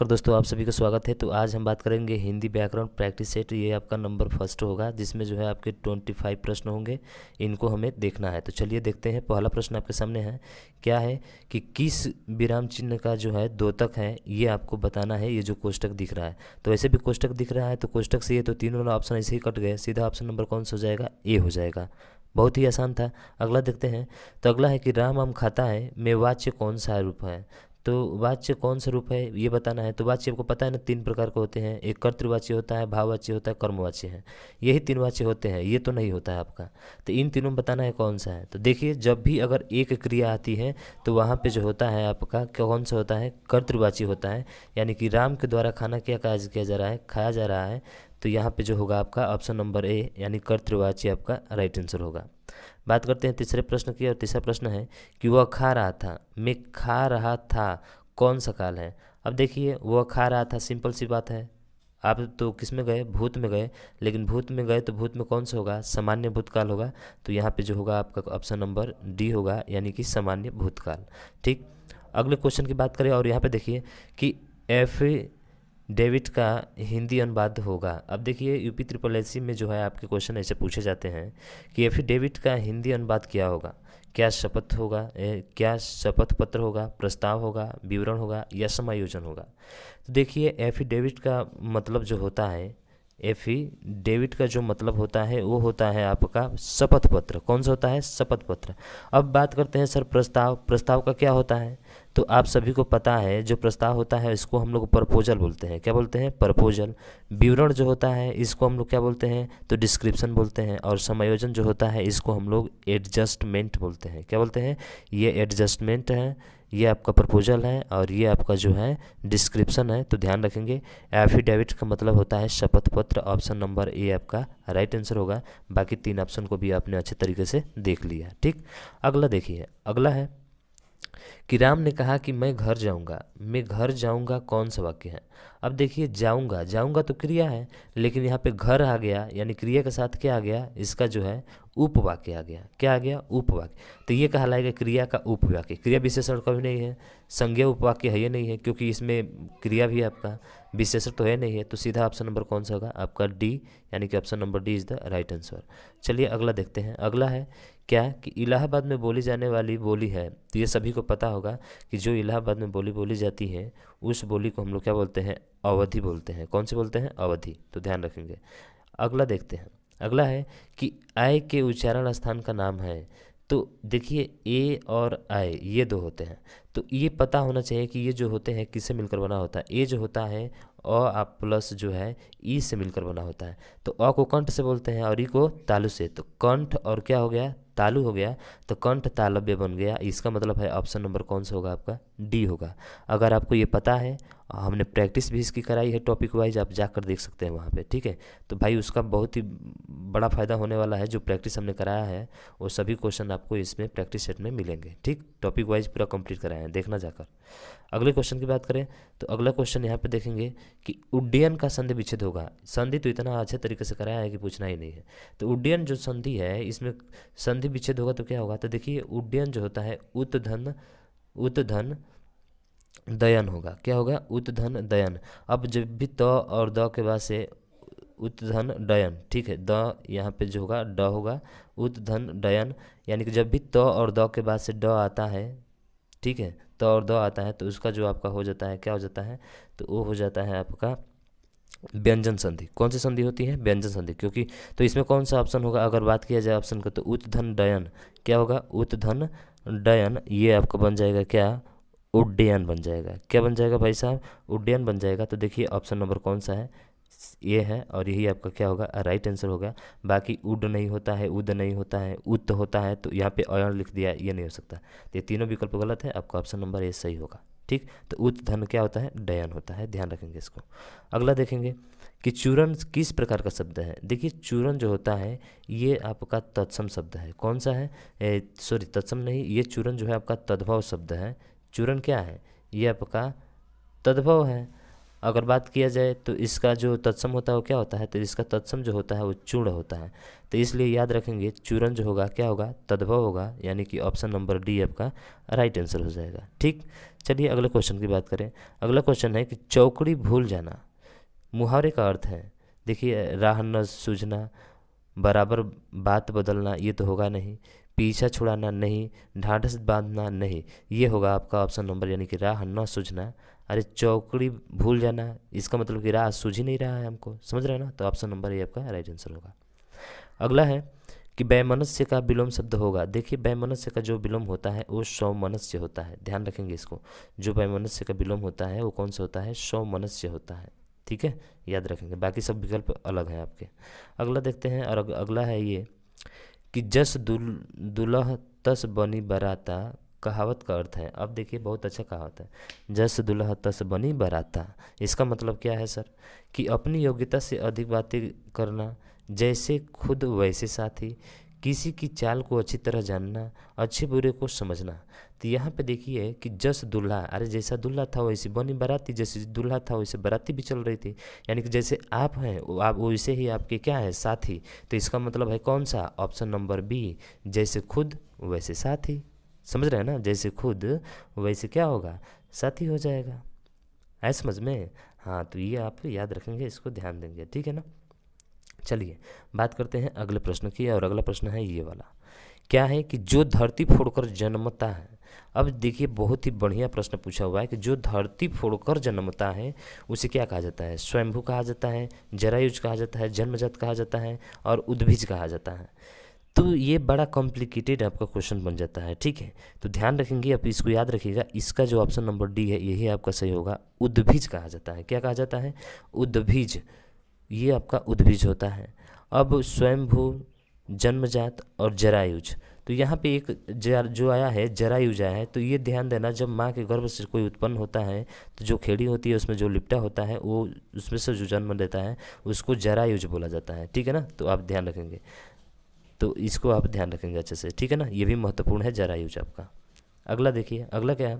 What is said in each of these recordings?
नमस्कार दोस्तों आप सभी का स्वागत है तो आज हम बात करेंगे हिंदी बैकग्राउंड प्रैक्टिस सेट ये आपका नंबर फर्स्ट होगा जिसमें जो है आपके ट्वेंटी फाइव प्रश्न होंगे इनको हमें देखना है तो चलिए देखते हैं पहला प्रश्न आपके सामने है क्या है कि किस विराम चिन्ह का जो है द्योतक है ये आपको बताना है ये जो कोष्टक दिख रहा है तो ऐसे भी कोष्टक दिख रहा है तो कोष्टक से ये तो तीनों ऑप्शन ऐसे ही कट गए सीधा ऑप्शन नंबर कौन सा हो जाएगा ए हो जाएगा बहुत ही आसान था अगला देखते हैं तो अगला है कि राम आम खाता है मेवाच्य कौन सा रूप है तो वाच्य कौन सा रूप है ये बताना है तो वाच्य आपको पता है ना तीन प्रकार के होते हैं एक कर्तृवाच्य होता है भाववाच्य होता है कर्मवाच्य है यही तीन वाच्य होते हैं ये तो नहीं होता है आपका तो इन तीनों में बताना है कौन सा है तो देखिए जब भी अगर एक क्रिया आती है तो वहाँ पर जो होता है आपका कौन सा होता है कर्तृवाच्य होता है यानी कि राम के द्वारा खाना क्या काज किया जा रहा है खाया जा रहा है तो यहाँ पे जो होगा आपका ऑप्शन नंबर ए यानी कर्तृवाची आपका राइट आंसर होगा बात करते हैं तीसरे प्रश्न की और तीसरा प्रश्न है कि वह खा रहा था मैं खा रहा था कौन सा काल है अब देखिए वह खा रहा था सिंपल सी बात है आप तो किस में गए भूत में गए लेकिन भूत में गए तो भूत में कौन सा होगा सामान्य भूतकाल होगा तो यहाँ पे जो होगा आपका ऑप्शन नंबर डी होगा यानी कि सामान्य भूतकाल ठीक अगले क्वेश्चन की बात करें और यहाँ पे देखिए कि एफ डेविट का हिंदी अनुवाद होगा अब देखिए यूपी ट्रिपल एस में जो है आपके क्वेश्चन ऐसे पूछे जाते हैं कि एफिडेविट का हिंदी अनुवाद क्या होगा क्या शपथ होगा ए, क्या शपथ पत्र होगा प्रस्ताव होगा विवरण होगा या समायोजन होगा तो देखिए एफिडेविट का मतलब जो होता है एफिडेविट का जो मतलब होता है वो होता है आपका शपथ पत्र कौन सा होता है शपथ पत्र अब बात करते हैं सर प्रस्ताव प्रस्ताव का क्या होता है तो आप सभी को पता है जो प्रस्ताव होता है इसको हम लोग प्रपोजल बोलते हैं क्या बोलते हैं प्रपोजल विवरण जो होता है इसको हम लोग क्या बोलते हैं तो डिस्क्रिप्शन बोलते हैं और समायोजन जो होता है इसको हम लोग एडजस्टमेंट बोलते हैं क्या बोलते हैं ये एडजस्टमेंट है ये आपका प्रपोजल है और ये आपका जो है डिस्क्रिप्शन है तो ध्यान रखेंगे एफिडेविट का मतलब होता है शपथ पत्र ऑप्शन नंबर ए आपका राइट आंसर होगा बाकी तीन ऑप्शन को भी आपने अच्छे तरीके से देख लिया ठीक अगला देखिए अगला है कि राम ने कहा कि मैं घर जाऊंगा मैं घर जाऊंगा कौन सा वाक्य है अब देखिए जाऊंगा जाऊंगा तो क्रिया है लेकिन यहाँ पे घर आ गया यानी क्रिया के साथ क्या आ गया इसका जो है उपवाक्य आ गया क्या आ गया उपवाक्य तो ये कहा लाएगा क्रिया का उपवाक्य क्रिया विशेषण कभी नहीं है संज्ञा उपवाक्य है ये नहीं है क्योंकि इसमें क्रिया भी आपका विशेषण तो है नहीं है तो सीधा ऑप्शन नंबर कौन सा होगा आपका डी यानी कि option number D is the right answer चलिए अगला देखते हैं अगला है क्या कि इलाहाबाद में बोली जाने वाली बोली है तो ये सभी को पता होगा कि जो इलाहाबाद में बोली बोली जाती है उस बोली को हम लोग क्या बोलते हैं अवधि बोलते हैं कौन से बोलते हैं अवधि तो ध्यान रखेंगे अगला देखते हैं अगला है कि आय के उच्चारण स्थान का नाम है तो देखिए ए और आय ये दो होते हैं तो ये पता होना चाहिए कि ये जो होते हैं किससे मिलकर बना होता है ए जो होता है अ आप प्लस जो है ई से मिलकर बना होता है तो अ को कंठ से बोलते हैं और ई को तालु से तो कंठ और क्या हो गया तालु हो गया तो कंठ तालव्य बन गया इसका मतलब है ऑप्शन नंबर कौन सा होगा आपका डी होगा अगर आपको ये पता है हमने प्रैक्टिस भी इसकी कराई है टॉपिक वाइज आप जाकर देख सकते हैं वहाँ पे ठीक है तो भाई उसका बहुत ही बड़ा फ़ायदा होने वाला है जो प्रैक्टिस हमने कराया है वो सभी क्वेश्चन आपको इसमें प्रैक्टिस सेट में मिलेंगे ठीक टॉपिक वाइज पूरा कंप्लीट कराए हैं देखना जाकर अगले क्वेश्चन की बात करें तो अगला क्वेश्चन यहाँ पर देखेंगे कि उड्डयन का संधि विच्छेद होगा संधि तो इतना अच्छे तरीके से कराया है कि पूछना ही नहीं है तो उड्डयन जो संधि है इसमें संधि विच्छेद होगा तो क्या होगा तो देखिए उड्डयन जो होता है उत्धन उत्धन दयन होगा क्या होगा उत्धन दयन अब जब भी त और द के बाद से उत्धन डयन ठीक है द यहाँ पे जो होगा ड होगा उत्धन डयन यानी कि जब भी त और द के बाद से ड आता है ठीक है तो और द आता है तो उसका जो आपका हो जाता है क्या हो जाता है तो वो हो जाता है आपका व्यंजन संधि कौन सी संधि होती है व्यंजन संधि क्योंकि तो इसमें कौन सा ऑप्शन होगा अगर बात किया जाए ऑप्शन का तो धन डयन क्या होगा धन डयन ये आपका बन जाएगा क्या उड्डयन बन जाएगा क्या बन जाएगा भाई साहब उड्डयन बन जाएगा तो देखिए ऑप्शन नंबर कौन सा है ये है और यही आपका क्या होगा राइट आंसर होगा बाकी उड नहीं होता है उद नहीं होता है उत होता है तो यहाँ पे अयन लिख दिया ये नहीं हो सकता तो ये तीनों विकल्प गलत है आपका ऑप्शन नंबर ए सही होगा ठीक तो उत धन क्या होता है डयन होता है ध्यान रखेंगे इसको अगला देखेंगे कि चूरन किस प्रकार का शब्द है देखिए चूरन जो होता है ये आपका तत्सम शब्द है कौन सा है सॉरी तत्सम नहीं ये चूरन जो है आपका तद्भव शब्द है चूरन क्या है ये आपका तद्भव है अगर बात किया जाए तो इसका जो तत्सम होता है वो क्या होता है तो इसका तत्सम जो होता है वो चूर्ण होता है तो इसलिए याद रखेंगे चूर्ण जो होगा क्या होगा तद्भव होगा यानी कि ऑप्शन नंबर डी आपका राइट आंसर हो जाएगा ठीक चलिए अगले क्वेश्चन की बात करें अगला क्वेश्चन है कि चौकड़ी भूल जाना मुहावरे का अर्थ है देखिए राह न सूझना बराबर बात बदलना ये तो होगा नहीं पीछा छुड़ाना नहीं ढाढ़स बांधना नहीं ये होगा आपका ऑप्शन नंबर यानी कि राह न सूझना अरे चौकड़ी भूल जाना इसका मतलब कि राह सूझ ही नहीं रहा है हमको समझ रहे हैं ना तो ऑप्शन नंबर ये आपका राइट आंसर होगा अगला है कि वैमनस्य का विलोम शब्द होगा देखिए वैमनस्य का जो विलोम होता है वो मनुष्य होता है ध्यान रखेंगे इसको जो वैमनस्य का विलोम होता है वो कौन सा होता है सौमनस्य होता है ठीक है याद रखेंगे बाकी सब विकल्प अलग हैं आपके अगला देखते हैं और अगला है ये कि जस दुल दुल्ह तस बनी बराता कहावत का अर्थ है अब देखिए बहुत अच्छा कहावत है जस दुल्ह तस बनी बराता इसका मतलब क्या है सर कि अपनी योग्यता से अधिक बातें करना जैसे खुद वैसे साथी किसी की चाल को अच्छी तरह जानना अच्छे बुरे को समझना तो यहाँ पे देखिए कि जस दूल्हा अरे जैसा दूल्हा था वैसी बनी बराती जैसे दूल्हा था वैसे बराती भी चल रही थी यानी कि जैसे आप हैं आप वैसे ही आपके क्या है साथी तो इसका मतलब है कौन सा ऑप्शन नंबर बी जैसे खुद वैसे साथी समझ रहे हैं ना जैसे खुद वैसे क्या होगा साथी हो जाएगा आए समझ में हाँ तो ये आप याद रखेंगे इसको ध्यान देंगे ठीक है ना चलिए बात करते हैं अगले प्रश्न की और अगला प्रश्न है ये वाला क्या है कि जो धरती फोड़कर जन्मता है अब देखिए बहुत ही बढ़िया प्रश्न पूछा हुआ है कि जो धरती फोड़कर जन्मता है उसे क्या कहा जाता है स्वयंभू कहा जाता है जरायुज कहा जाता है जन्मजात कहा जाता है और उद्भिज कहा जाता है तो ये बड़ा कॉम्प्लिकेटेड आपका क्वेश्चन बन जाता है ठीक है तो ध्यान रखेंगे आप इसको याद रखिएगा इसका जो ऑप्शन नंबर डी है यही आपका सही होगा उद्भिज कहा जाता है क्या कहा जाता है उद्भिज ये आपका उद्भिज होता है अब स्वयंभू जन्मजात और जरायुज तो यहाँ पे एक जर जो आया है जरायुज आया है तो ये ध्यान देना जब माँ के गर्भ से कोई उत्पन्न होता है तो जो खेड़ी होती है उसमें जो लिपटा होता है वो उसमें से जो जन्म लेता है उसको जरायुज बोला जाता है ठीक है ना तो आप ध्यान रखेंगे तो इसको आप ध्यान रखेंगे अच्छे से ठीक है ना ये भी महत्वपूर्ण है जरायुज आपका अगला देखिए अगला क्या है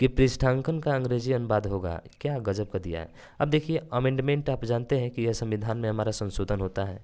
कि पृष्ठांकन का अंग्रेजी अनुवाद होगा क्या गजब का दिया है अब देखिए अमेंडमेंट आप जानते हैं कि यह संविधान में हमारा संशोधन होता है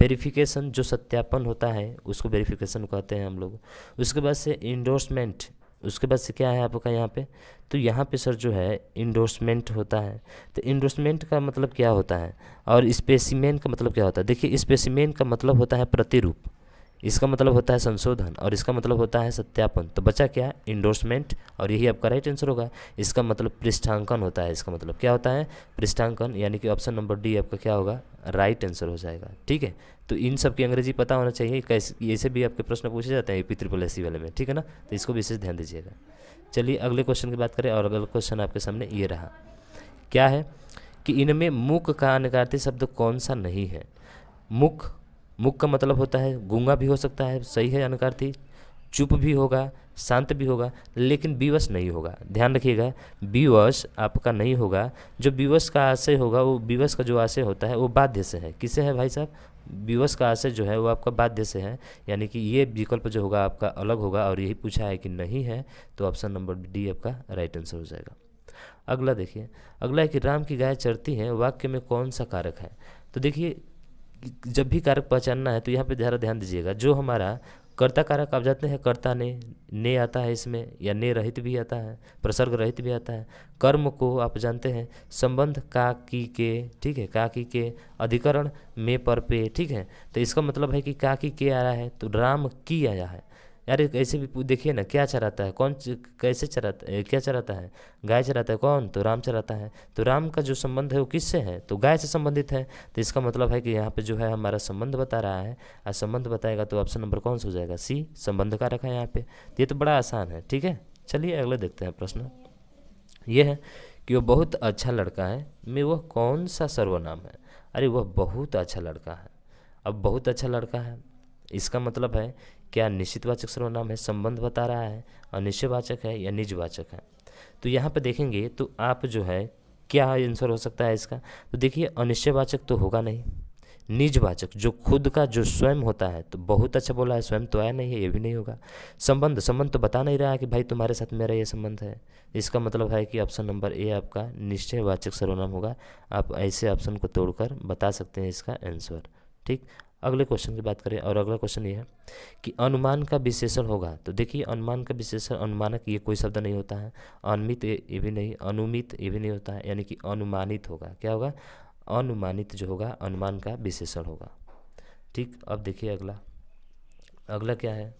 वेरिफिकेशन जो सत्यापन होता है उसको वेरिफिकेशन कहते हैं हम लोग उसके बाद से इंडोर्समेंट उसके बाद से क्या है आपका यहाँ पे तो यहाँ पे सर जो है इंडोर्समेंट होता है तो इंडोर्समेंट का मतलब क्या होता है और स्पेसिमेन का मतलब क्या होता है देखिए स्पेसिमेन का मतलब होता है प्रतिरूप इसका मतलब होता है संशोधन और इसका मतलब होता है सत्यापन तो बचा क्या है इंडोर्समेंट और यही आपका राइट आंसर होगा इसका मतलब पृष्ठांकन होता है इसका मतलब क्या होता है पृष्ठांकन यानी कि ऑप्शन नंबर डी आपका क्या होगा राइट आंसर हो जाएगा ठीक है तो इन सब की अंग्रेजी पता होना चाहिए कैसे ऐसे भी आपके प्रश्न पूछे जाते हैं यूपी ट्रिपल एस वाले में ठीक है ना तो इसको विशेष ध्यान दीजिएगा चलिए अगले क्वेश्चन की बात करें और अगला क्वेश्चन आपके सामने ये रहा क्या है कि इनमें मुख का अनकार्थी शब्द कौन सा नहीं है मुख मुख का मतलब होता है गूंगा भी हो सकता है सही है अनकार्थी चुप भी होगा शांत भी होगा लेकिन विवश नहीं होगा ध्यान रखिएगा विवश आपका नहीं होगा जो विवश का आशय होगा वो विवश का जो आशय होता है वो बाध्य से है किसे है भाई साहब विवश का आशय जो है वो आपका बाध्य से है यानी कि ये विकल्प जो होगा आपका अलग होगा और यही पूछा है कि नहीं है तो ऑप्शन नंबर डी आपका राइट आंसर हो जाएगा अगला देखिए अगला है कि राम की गाय चरती है वाक्य में कौन सा कारक है तो देखिए जब भी कारक पहचानना है तो यहाँ पे ज़्यादा ध्यान दीजिएगा जो हमारा कर्ता कारक आप जाते हैं कर्ता ने ने आता है इसमें या ने रहित भी आता है प्रसर्ग रहित भी आता है कर्म को आप जानते हैं संबंध का की के ठीक है का की के अधिकरण में पर पे ठीक है तो इसका मतलब है कि का की के आया है तो राम की आया है यार ऐसे भी देखिए ना क्या चराता है कौन कैसे चराता है क्या चराता है गाय चराता है कौन तो राम चराता है तो राम का जो संबंध है वो किससे है तो गाय से संबंधित है तो इसका मतलब है कि यहाँ पे जो है हमारा संबंध बता रहा है और संबंध बताएगा तो ऑप्शन नंबर कौन सा हो जाएगा सी संबंध का रखा है यहाँ पे तो ये तो बड़ा आसान है ठीक है चलिए अगले देखते हैं प्रश्न ये है कि वो बहुत अच्छा लड़का है में वह कौन सा सर्वनाम है अरे वह बहुत अच्छा लड़का है अब बहुत अच्छा लड़का है इसका मतलब है क्या निश्चितवाचक सर्वनाम है संबंध बता रहा है अनिश्चयवाचक है या निजवाचक है तो यहाँ पर देखेंगे तो आप जो है क्या आंसर हो सकता है इसका तो देखिए अनिश्चयवाचक तो होगा नहीं निजवाचक जो खुद का जो स्वयं होता है तो बहुत अच्छा बोला है स्वयं तो आया नहीं है ये भी नहीं होगा संबंध संबंध तो बता नहीं रहा है कि भाई तुम्हारे साथ मेरा ये संबंध है इसका मतलब है कि ऑप्शन नंबर ए आपका निश्चयवाचक सर्वनाम होगा आप ऐसे ऑप्शन को तोड़कर बता सकते हैं इसका आंसर ठीक अगले क्वेश्चन की बात करें और अगला क्वेश्चन ये है कि अनुमान का विशेषण होगा तो देखिए अनुमान का विशेषण अनुमानक ये कोई शब्द नहीं होता है अनुमित ये भी नहीं अनुमित ये भी नहीं होता है यानी कि अनुमानित होगा क्या होगा अनुमानित जो होगा अनुमान का विशेषण होगा ठीक अब देखिए अगला अगला क्या है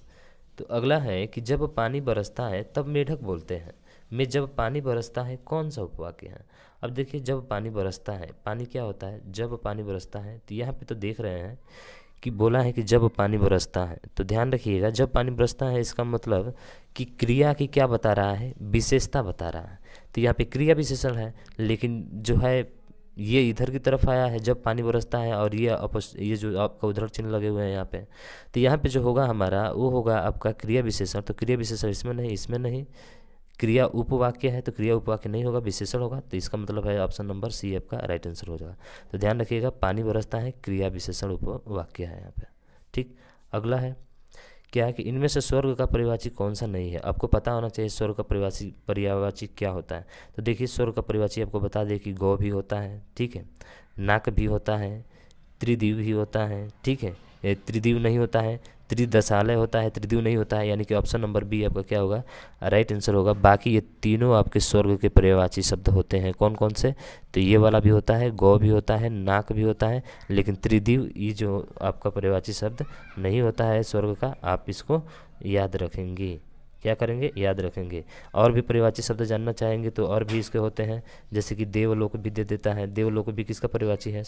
तो अगला है कि जब पानी बरसता है तब मेढक बोलते हैं में जब पानी बरसता है कौन सा उपवाक्य है अब देखिए जब पानी बरसता है पानी क्या होता है जब पानी बरसता है तो यहाँ पे तो देख रहे हैं कि बोला है कि जब पानी बरसता है तो ध्यान रखिएगा जब पानी बरसता है इसका मतलब कि क्रिया की क्या बता रहा है विशेषता बता रहा है तो यहाँ पे क्रिया विशेषण है लेकिन जो है ये इधर की तरफ आया है जब पानी बरसता है और ये अपस ये जो आपका उधर चिन्ह लगे हुए हैं यहाँ पे तो यहाँ पे जो होगा हमारा वो होगा आपका क्रिया विशेषण तो क्रिया विशेषण इसमें नहीं इसमें नहीं क्रिया उपवाक्य है तो क्रिया उपवाक्य नहीं होगा विशेषण होगा तो इसका मतलब है ऑप्शन नंबर सी आपका राइट आंसर हो जाएगा तो ध्यान रखिएगा पानी बरसता है क्रिया विशेषण उपवाक्य है यहाँ पे ठीक अगला है क्या है कि इनमें से स्वर्ग का परिवाची कौन सा नहीं है आपको पता होना चाहिए स्वर्ग का परिवाची पर्यावाची क्या होता है तो देखिए स्वर्ग का परिवाची आपको बता दें कि गौ भी होता है ठीक है नाक भी होता है त्रिदीव भी होता है ठीक है त्रिदीव नहीं होता है त्रिदशालय होता है त्रिदेव नहीं होता है यानी कि ऑप्शन नंबर बी आपका क्या होगा राइट आंसर होगा बाकी ये तीनों आपके स्वर्ग के पर्यवाची शब्द होते हैं कौन कौन से तो ये वाला भी होता है गौ भी होता है नाक भी होता है लेकिन त्रिदेव ये जो आपका पर्यवाची शब्द नहीं होता है स्वर्ग का आप इसको याद रखेंगे क्या करेंगे याद रखेंगे और भी परिवाची शब्द जानना चाहेंगे तो और भी इसके होते हैं जैसे कि देवलोक भी दे देता है देवलोक भी किसका परिवाची है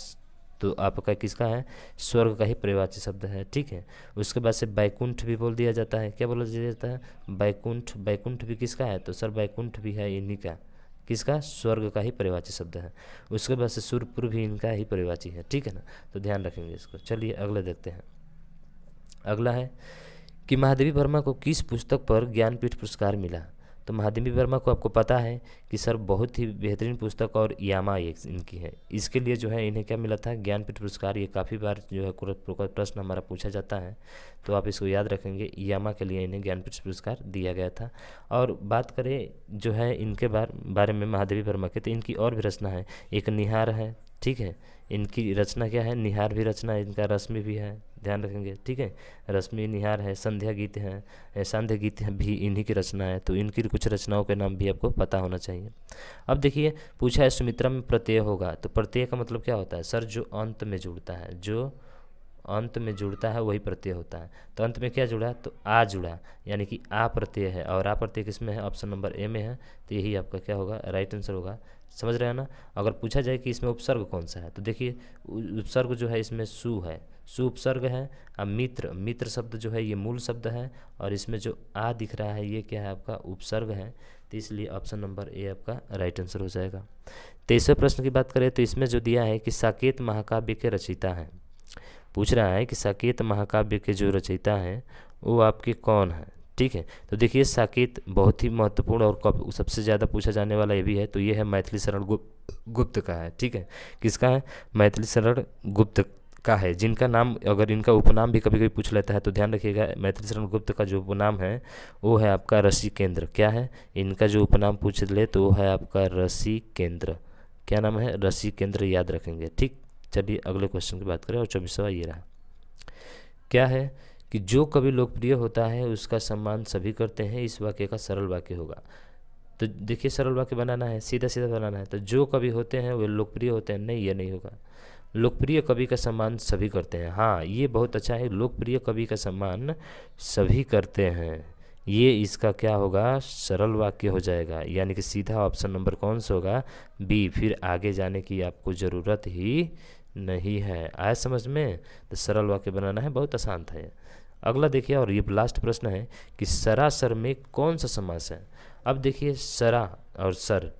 तो आपका किसका है स्वर्ग का ही परिवाची शब्द है ठीक है उसके बाद से बैकुंठ भी बोल दिया जाता है क्या बोला जाता है बैकुंठ बैकुंठ भी किसका है तो सर बैकुंठ भी है इन्हीं का किसका स्वर्ग का ही परिवाची शब्द है उसके बाद से सुरपुर भी इनका ही परिवाची है ठीक है ना तो ध्यान रखेंगे इसको चलिए अगला देखते हैं अगला है कि महादेवी वर्मा को किस पुस्तक पर ज्ञानपीठ पुरस्कार मिला तो महादेवी वर्मा को आपको पता है कि सर बहुत ही बेहतरीन पुस्तक और यामा इनकी है इसके लिए जो है इन्हें क्या मिला था ज्ञानपीठ पुरस्कार ये काफ़ी बार जो है प्रश्न हमारा पूछा जाता है तो आप इसको याद रखेंगे यामा के लिए इन्हें ज्ञानपीठ पुरस्कार दिया गया था और बात करें जो है इनके बार बारे में महादेवी वर्मा के तो इनकी और भी रचना है एक निहार है ठीक है इनकी रचना क्या है निहार भी रचना है इनका रश्मि भी है ध्यान रखेंगे ठीक है रश्मि निहार है संध्या गीत हैं संध्या गीत हैं भी इन्हीं की रचना है तो इनकी कुछ रचनाओं के नाम भी आपको पता होना चाहिए अब देखिए पूछा है सुमित्रा में प्रत्यय होगा तो प्रत्यय का मतलब क्या होता है सर जो अंत में जुड़ता है जो अंत में जुड़ता है वही प्रत्यय होता है तो अंत में क्या जुड़ा तो आ जुड़ा यानी कि आ प्रत्यय है और आ प्रत्यय किसमें है ऑप्शन नंबर ए में है तो यही आपका क्या होगा राइट आंसर होगा समझ रहे हैं ना अगर पूछा जाए कि इसमें उपसर्ग कौन सा है तो देखिए उपसर्ग जो है इसमें सु है सु उपसर्ग है अब मित्र मित्र शब्द जो है ये मूल शब्द है और इसमें जो आ दिख रहा है ये क्या है आपका उपसर्ग है तो इसलिए ऑप्शन नंबर ए आपका राइट आंसर हो जाएगा तेईसवें प्रश्न की बात करें तो इसमें जो दिया है कि साकेत महाकाव्य के रचयिता हैं पूछ रहा है कि साकेत महाकाव्य के जो रचयिता हैं वो आपके कौन हैं ठीक है तो देखिए साकेत बहुत ही महत्वपूर्ण और सबसे ज़्यादा पूछा जाने वाला ये भी है तो ये है मैथिली शरण गुप्त गुप्त का है ठीक है किसका है मैथिली शरण गुप्त का है जिनका नाम अगर इनका उपनाम भी कभी कभी पूछ लेता है तो ध्यान रखिएगा मैथिली शरण गुप्त का जो उपनाम है वो है आपका रसी केंद्र क्या है इनका जो उपनाम पूछ ले तो वो है आपका रसी केंद्र क्या नाम है रसी केंद्र याद रखेंगे ठीक चलिए अगले क्वेश्चन की बात करें और चौबीसवा ये रहा क्या है कि जो कवि लोकप्रिय होता है उसका सम्मान सभी करते हैं इस वाक्य का सरल वाक्य होगा तो देखिए सरल वाक्य बनाना है सीधा सीधा बनाना है तो जो कवि होते हैं वे लोकप्रिय होते हैं नहीं ये नहीं होगा लोकप्रिय कवि का सम्मान सभी करते हैं हाँ ये बहुत अच्छा है लोकप्रिय कवि का सम्मान सभी करते हैं ये इसका क्या होगा सरल वाक्य हो जाएगा यानी कि सीधा ऑप्शन नंबर कौन सा होगा बी फिर आगे जाने की आपको ज़रूरत ही नहीं है आए समझ में तो सरल वाक्य बनाना है बहुत आसान था अगला देखिए और ये लास्ट प्रश्न है कि सरासर में कौन सा समास है अब देखिए सरा और सर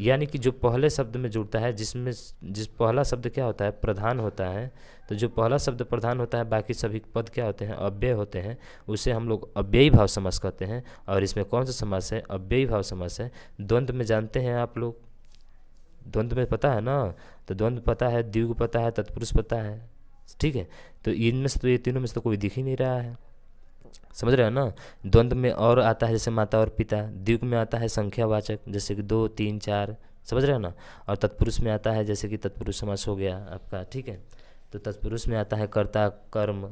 यानी कि जो पहले शब्द में जुड़ता है जिसमें जिस पहला शब्द क्या होता है प्रधान होता है तो जो पहला शब्द प्रधान होता है बाकी सभी पद क्या होते हैं अव्यय होते हैं उसे हम लोग अव्ययी भाव समास कहते हैं और इसमें कौन सा समास है अव्ययी भाव समास है द्वंद्व में जानते हैं आप लोग द्वंद्व में पता है ना तो द्वंद्व पता है द्विग पता है तत्पुरुष पता है ठीक है तो इनमें से तो ये तीनों में से तो कोई दिख ही नहीं रहा है समझ रहे हो ना द्वंद्व में और आता है जैसे माता और पिता द्विग में आता है संख्यावाचक जैसे कि दो तीन चार समझ रहे हो ना और तत्पुरुष में आता है जैसे कि तत्पुरुष समास हो गया आपका ठीक है तो तत्पुरुष में आता है कर्ता कर्म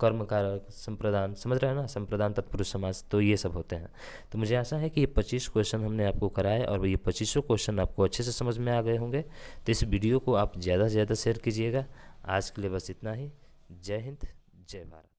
कर्म कारक संप्रदान समझ रहे हैं ना संप्रदान तत्पुरुष समास तो ये सब होते हैं तो मुझे आशा है कि ये पच्चीस क्वेश्चन हमने आपको कराए और ये पच्चीसों क्वेश्चन आपको अच्छे से समझ में आ गए होंगे तो इस वीडियो को आप ज़्यादा से ज़्यादा शेयर कीजिएगा आज के लिए बस इतना ही जय हिंद जय भारत